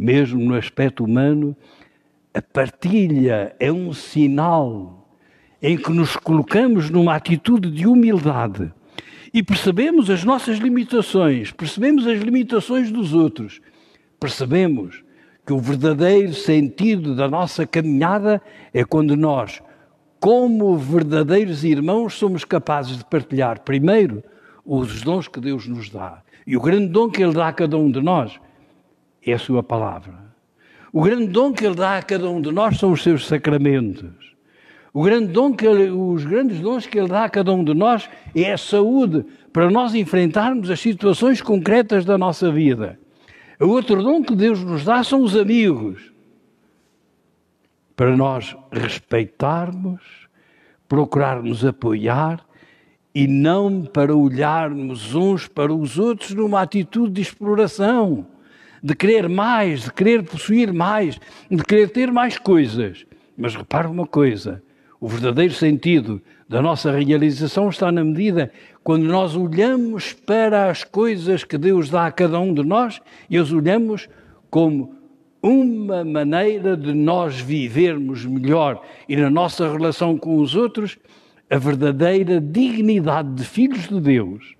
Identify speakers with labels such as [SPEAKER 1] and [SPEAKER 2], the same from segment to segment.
[SPEAKER 1] mesmo no aspecto humano, a partilha é um sinal em que nos colocamos numa atitude de humildade e percebemos as nossas limitações, percebemos as limitações dos outros, percebemos que o verdadeiro sentido da nossa caminhada é quando nós, como verdadeiros irmãos, somos capazes de partilhar primeiro os dons que Deus nos dá e o grande dom que Ele dá a cada um de nós é a sua palavra. O grande dom que ele dá a cada um de nós são os seus sacramentos. O grande dom que ele, os grandes dons que ele dá a cada um de nós é a saúde para nós enfrentarmos as situações concretas da nossa vida. O outro dom que Deus nos dá são os amigos. Para nós respeitarmos, procurarmos apoiar e não para olharmos uns para os outros numa atitude de exploração de querer mais, de querer possuir mais, de querer ter mais coisas. Mas repare uma coisa: o verdadeiro sentido da nossa realização está na medida quando nós olhamos para as coisas que Deus dá a cada um de nós e as olhamos como uma maneira de nós vivermos melhor e na nossa relação com os outros a verdadeira dignidade de filhos de Deus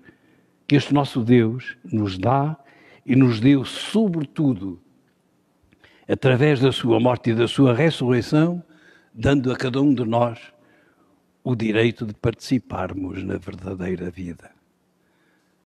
[SPEAKER 1] que este nosso Deus nos dá e nos deu, sobretudo, através da sua morte e da sua ressurreição, dando a cada um de nós o direito de participarmos na verdadeira vida.